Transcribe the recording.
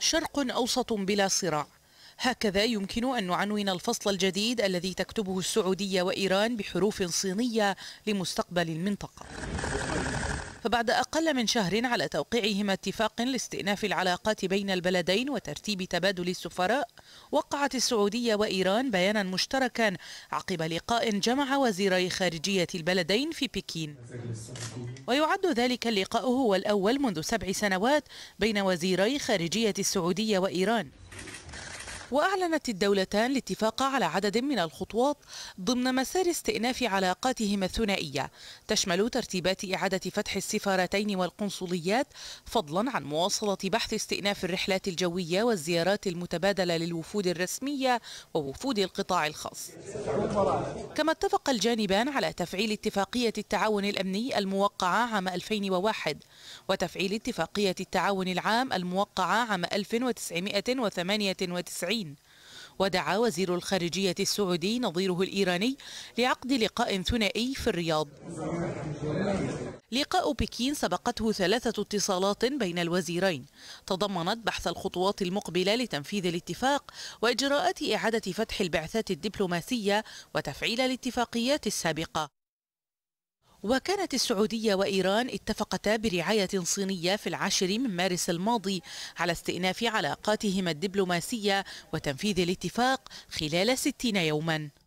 شرق أوسط بلا صراع هكذا يمكن أن نعنون الفصل الجديد الذي تكتبه السعودية وإيران بحروف صينية لمستقبل المنطقة فبعد أقل من شهر على توقيعهما اتفاق لاستئناف العلاقات بين البلدين وترتيب تبادل السفراء وقعت السعودية وإيران بيانا مشتركا عقب لقاء جمع وزيري خارجية البلدين في بكين ويعد ذلك اللقاء هو الأول منذ سبع سنوات بين وزيري خارجية السعودية وإيران وأعلنت الدولتان الاتفاق على عدد من الخطوات ضمن مسار استئناف علاقاتهما الثنائية تشمل ترتيبات إعادة فتح السفارتين والقنصليات فضلا عن مواصلة بحث استئناف الرحلات الجوية والزيارات المتبادلة للوفود الرسمية ووفود القطاع الخاص كما اتفق الجانبان على تفعيل اتفاقية التعاون الأمني الموقعة عام 2001 وتفعيل اتفاقية التعاون العام الموقعة عام 1998 الأربعين ودعا وزير الخارجية السعودي نظيره الإيراني لعقد لقاء ثنائي في الرياض لقاء بكين سبقته ثلاثة اتصالات بين الوزيرين تضمنت بحث الخطوات المقبلة لتنفيذ الاتفاق وإجراءات إعادة فتح البعثات الدبلوماسية وتفعيل الاتفاقيات السابقة وكانت السعودية وإيران اتفقتا برعاية صينية في العاشر من مارس الماضي على استئناف علاقاتهما الدبلوماسية وتنفيذ الاتفاق خلال ستين يوماً